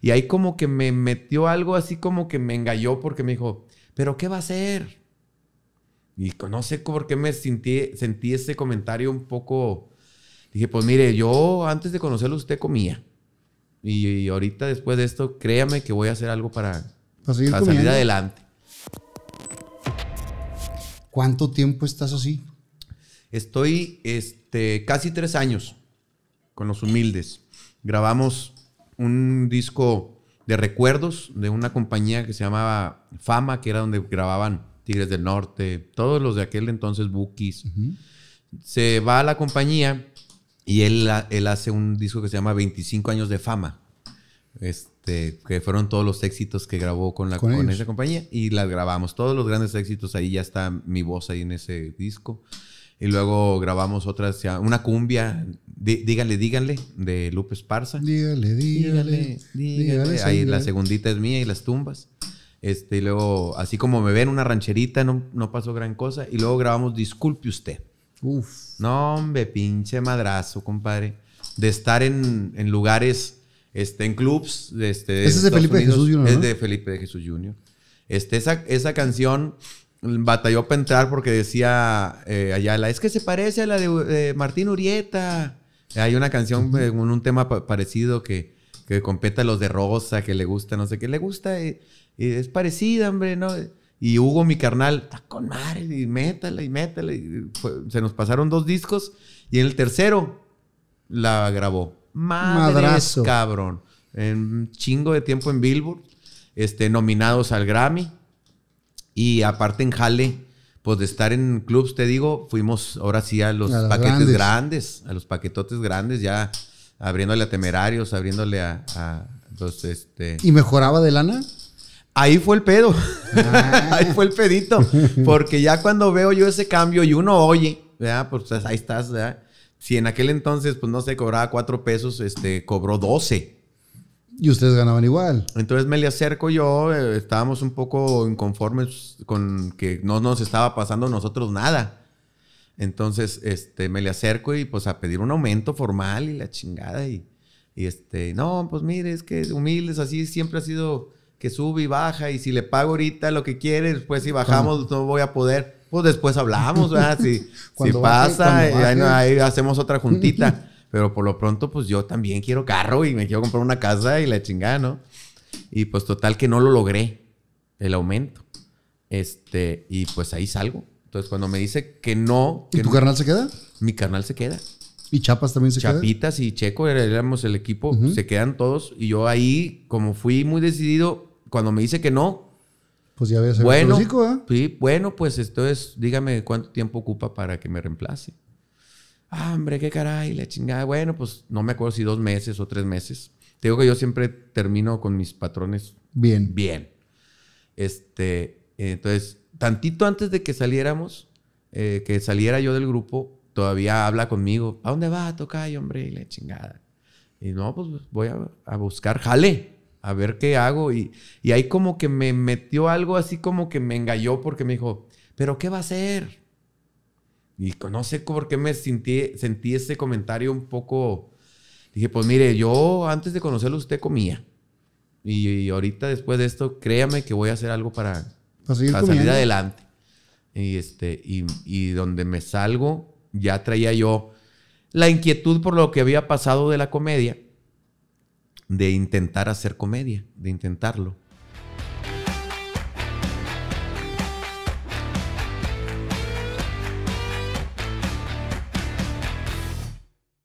Y ahí como que me metió algo así como que me engañó porque me dijo, pero ¿qué va a hacer? Y no sé por qué me sentí, sentí ese comentario un poco... Dije, pues mire, yo antes de conocerlo usted comía. Y, ahorita después de esto, créame que voy a hacer algo para, salir adelante. ¿Cuánto tiempo estás así? Estoy este, casi tres años con los humildes. Grabamos un disco de recuerdos de una compañía que se llamaba Fama, que era donde grababan Tigres del Norte, todos los de aquel entonces, Bookies. Se va a la compañía y él, él hace un disco que se llama 25 años de fama. Este, que fueron todos los éxitos que grabó con, la, esa compañía y las grabamos. Todos los grandes éxitos, ahí ya está mi voz ahí en ese disco. Y luego grabamos otra, una cumbia díganle, díganle, de Lupe Esparza. Díganle, díganle. Díganle, Ahí la segundita es mía y las tumbas. Este, y luego, así como me ven, una rancherita, no, pasó gran cosa. Y luego grabamos Disculpe Usted. Uf. No, hombre, pinche madrazo, compadre. De estar en, lugares, este, en clubs. Este, Ese es de Felipe de Jesús Jr. Es de Felipe de Jesús Junior. Este, esa, esa canción batalló para entrar porque decía eh, allá la, es que se parece a la de, de Martín Urieta. Hay una canción con eh, un tema parecido que, que a los de Rosa, que le gusta, no sé qué, le gusta, eh, y, es parecida, hombre, ¿no? Y Hugo, mi carnal, está con madre, y métala, y métala. se nos pasaron dos discos, y en el tercero la grabó. Madre Madrazo. cabrón. En chingo de tiempo en Billboard, este, nominados al Grammy, y aparte en Jale pues de estar en clubs, te digo, fuimos ahora sí a los paquetes grandes. a los paquetotes grandes, ya abriéndole a temerarios, abriéndole a, los, este... ¿Y mejoraba de lana? Ahí fue el pedo, ah. ahí fue el pedito, porque ya cuando veo yo ese cambio y uno oye, Pues ahí estás, ¿verdad? Si en aquel entonces, pues no sé, cobraba cuatro pesos, este, cobró doce. Y ustedes ganaban igual. Entonces me le acerco yo, eh, estábamos un poco inconformes con que no nos estaba pasando a nosotros nada. Entonces, este, me le acerco y pues a pedir un aumento formal y la chingada y, este, no, pues mire, es que humildes, así siempre ha sido que sube y baja y si le pago ahorita lo que quiere, después si bajamos no voy a poder, pues después hablamos, ¿verdad? Si, pasa, eh, ahí hacemos otra juntita. Pero por lo pronto, pues yo también quiero carro y me quiero comprar una casa y la chingada, ¿no? Y pues total que no lo logré, el aumento. Este, y pues ahí salgo. Entonces cuando me dice que no... Que ¿Y tu carnal se queda? Mi carnal se queda. ¿Y Chapas también se Chapitas queda? Chapitas y Checo, éramos el equipo, se quedan todos. Y yo ahí, como fui muy decidido, cuando me dice que no... Pues ya había bueno, ¿eh? Sí, bueno, pues esto es, dígame cuánto tiempo ocupa para que me reemplace ah, hombre, qué caray, la chingada. Bueno, pues no me acuerdo si dos meses o tres meses. Te digo que yo siempre termino con mis patrones. Bien. Bien. Este, entonces, tantito antes de que saliéramos, eh, que saliera yo del grupo, todavía habla conmigo. ¿A dónde va? a tocar, hombre? Y la chingada. Y no, pues voy a, buscar jale, a ver qué hago. Y, y ahí como que me metió algo así como que me engañó porque me dijo, ¿pero qué va a hacer? Y no sé por qué me sentí, sentí ese comentario un poco... Dije, pues mire, yo antes de conocerlo usted comía. Y, ahorita después de esto, créame que voy a hacer algo para, salir adelante. Y, este, y donde me salgo, ya traía yo la inquietud por lo que había pasado de la comedia, de intentar hacer comedia, de intentarlo.